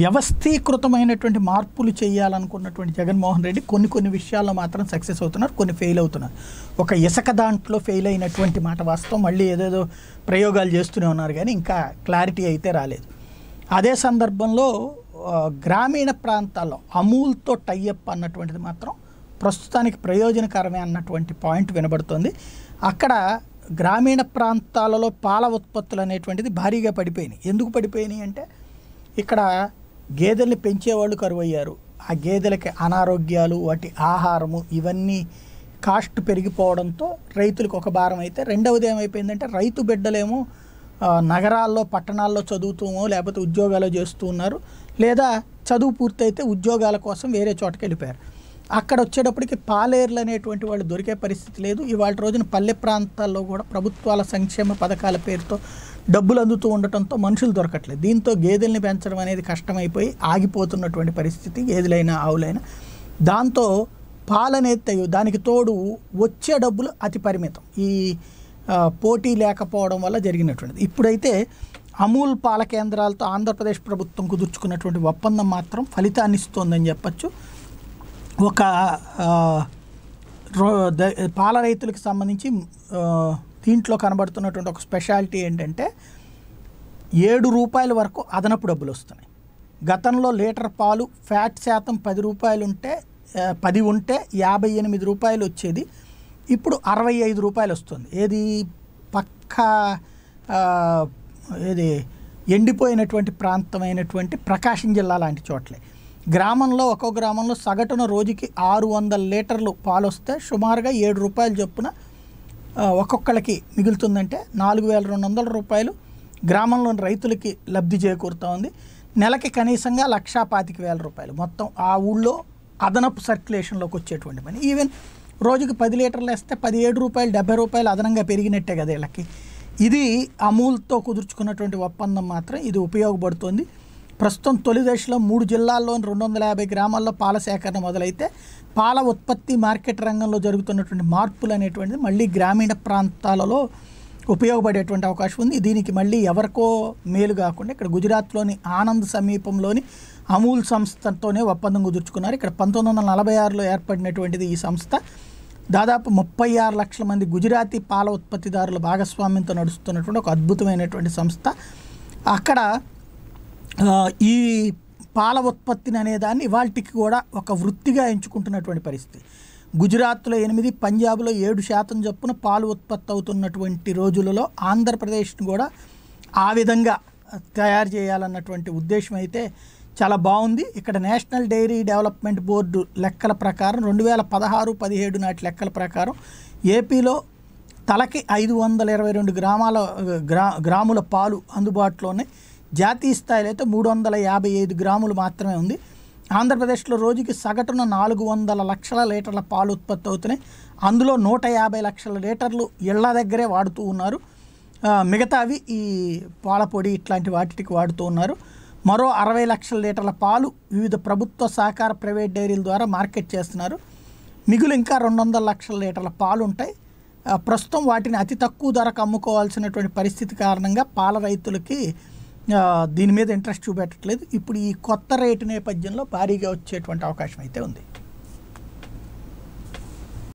వ్యవస్థీకృతమైనటువంటి మార్పులు చేయాలనుకున్నటువంటి జగన్మోహన్ రెడ్డి కొన్ని కొన్ని విషయాల్లో మాత్రం సక్సెస్ అవుతున్నారు కొన్ని ఫెయిల్ అవుతున్నారు ఒక ఇసుక దాంట్లో ఫెయిల్ అయినటువంటి మాట వాస్తవం మళ్ళీ ఏదేదో ప్రయోగాలు చేస్తూనే ఉన్నారు కానీ ఇంకా క్లారిటీ అయితే రాలేదు అదే సందర్భంలో గ్రామీణ ప్రాంతాల్లో అమూల్తో టైఅప్ అన్నటువంటిది మాత్రం ప్రస్తుతానికి ప్రయోజనకరమే అన్నటువంటి పాయింట్ వినబడుతుంది అక్కడ గ్రామీణ ప్రాంతాలలో పాల ఉత్పత్తులు అనేటువంటిది భారీగా పడిపోయినాయి ఎందుకు పడిపోయినాయి అంటే ఇక్కడ గేదెల్ని పెంచేవాళ్ళు కరువయ్యారు ఆ గేదెలకి అనారోగ్యాలు వాటి ఆహారము ఇవన్నీ కాస్ట్ పెరిగిపోవడంతో రైతులకు ఒక భారం అయితే రెండవది ఏమైపోయిందంటే రైతు బిడ్డలేమో నగరాల్లో పట్టణాల్లో చదువుతూమో లేకపోతే ఉద్యోగాలు చేస్తూ ఉన్నారు లేదా చదువు పూర్తయితే ఉద్యోగాల కోసం వేరే చోటకి వెళ్ళిపోయారు అక్కడ వచ్చేటప్పటికి పాలేర్లు అనేటువంటి వాళ్ళు దొరికే పరిస్థితి లేదు ఇవాళ రోజున పల్లె ప్రాంతాల్లో కూడా ప్రభుత్వాల సంక్షేమ పథకాల పేరుతో డబ్బులు అందుతూ ఉండటంతో మనుషులు దొరకట్లేదు దీంతో గేదెల్ని పెంచడం అనేది కష్టమైపోయి ఆగిపోతున్నటువంటి పరిస్థితి గేదెలైనా ఆవులైనా దాంతో పాలనేత్తయు దానికి తోడు వచ్చే డబ్బులు అతి పరిమితం ఈ పోటీ లేకపోవడం వల్ల జరిగినటువంటిది ఇప్పుడైతే అమూల్ పాల కేంద్రాలతో ఆంధ్రప్రదేశ్ ప్రభుత్వం కుదుర్చుకున్నటువంటి ఒప్పందం మాత్రం ఫలితాన్ని ఇస్తోందని చెప్పచ్చు ఒక పాల రైతులకు సంబంధించి దీంట్లో కనబడుతున్నటువంటి ఒక స్పెషాలిటీ ఏంటంటే ఏడు రూపాయల వరకు అదనపు డబ్బులు వస్తున్నాయి గతంలో లీటర్ పాలు ఫ్యాట్ శాతం పది రూపాయలు ఉంటే పది ఉంటే యాభై ఎనిమిది రూపాయలు వచ్చేది ఇప్పుడు అరవై ఐదు రూపాయలు వస్తుంది ఏది పక్క ఏది ఎండిపోయినటువంటి ప్రాంతమైనటువంటి ప్రకాశం జిల్లా లాంటి చోట్లే గ్రామంలో ఒక్కో గ్రామంలో సగటున రోజుకి ఆరు వందల లీటర్లు పాలు వస్తే సుమారుగా ఏడు రూపాయలు చొప్పున ఒక్కొక్కళ్ళకి మిగులుతుందంటే నాలుగు వేల రెండు వందల రూపాయలు గ్రామంలోని రైతులకి లబ్ధి చేకూరుతూ ఉంది నెలకి కనీసంగా లక్షా పాతిక వేల రూపాయలు మొత్తం ఆ ఊళ్ళో అదనపు సర్క్యులేషన్లోకి వచ్చేటువంటి పని ఈవెన్ రోజుకి పది లీటర్లు వేస్తే పదిహేడు రూపాయలు డెబ్బై రూపాయలు అదనంగా పెరిగినట్టే కదా వీళ్ళకి ఇది అమూల్తో కుదుర్చుకున్నటువంటి ఒప్పందం మాత్రం ఇది ఉపయోగపడుతుంది ప్రస్తుతం తొలి దశలో మూడు జిల్లాల్లోని రెండు వందల యాభై గ్రామాల్లో పాల సేకరణ మొదలైతే పాల ఉత్పత్తి మార్కెట్ రంగంలో జరుగుతున్నటువంటి మార్పులు అనేటువంటిది మళ్ళీ గ్రామీణ ప్రాంతాలలో ఉపయోగపడేటువంటి అవకాశం ఉంది దీనికి మళ్ళీ ఎవరికో మేలు కాకుండా ఇక్కడ గుజరాత్లోని ఆనంద్ సమీపంలోని అమూల్ సంస్థతోనే ఒప్పందం కుదుర్చుకున్నారు ఇక్కడ పంతొమ్మిది వందల నలభై ఆరులో ఏర్పడినటువంటిది ఈ సంస్థ దాదాపు ముప్పై ఆరు లక్షల మంది గుజరాతీ పాల ఉత్పత్తిదారుల భాగస్వామ్యంతో నడుస్తున్నటువంటి ఒక అద్భుతమైనటువంటి సంస్థ అక్కడ ఈ పాల ఉత్పత్తిని అనేదాన్ని వాటికి కూడా ఒక వృత్తిగా ఎంచుకుంటున్నటువంటి పరిస్థితి గుజరాత్లో ఎనిమిది పంజాబ్లో ఏడు శాతం చొప్పున పాలు ఉత్పత్తి అవుతున్నటువంటి రోజులలో ఆంధ్రప్రదేశ్ను కూడా ఆ విధంగా తయారు చేయాలన్నటువంటి ఉద్దేశం అయితే చాలా బాగుంది ఇక్కడ నేషనల్ డైరీ డెవలప్మెంట్ బోర్డు లెక్కల ప్రకారం రెండు వేల పదహారు పదిహేడు నాటి లెక్కల ప్రకారం ఏపీలో తలకి ఐదు వందల ఇరవై రెండు గ్రామాల గ్రా గ్రాముల పాలు అందుబాటులోనే జాతీయ స్థాయిలో అయితే మూడు వందల యాభై ఐదు గ్రాములు మాత్రమే ఉంది ఆంధ్రప్రదేశ్లో రోజుకి సగటున నాలుగు వందల లక్షల లీటర్ల పాలు ఉత్పత్తి అవుతున్నాయి అందులో నూట యాభై లక్షల లీటర్లు ఇళ్ల దగ్గరే వాడుతూ ఉన్నారు మిగతావి ఈ పాలపొడి ఇట్లాంటి వాటికి వాడుతూ ఉన్నారు మరో అరవై లక్షల లీటర్ల పాలు వివిధ ప్రభుత్వ సహకార ప్రైవేట్ డైరీల ద్వారా మార్కెట్ చేస్తున్నారు మిగులు ఇంకా రెండు వందల లక్షల లీటర్ల పాలు ఉంటాయి ప్రస్తుతం వాటిని అతి తక్కువ ధరకు అమ్ముకోవాల్సినటువంటి పరిస్థితి కారణంగా పాల రైతులకి దీని మీద ఇంట్రెస్ట్ చూపెట్టట్లేదు ఇప్పుడు ఈ కొత్త రేటు నేపథ్యంలో భారీగా వచ్చేటువంటి అవకాశం అయితే ఉంది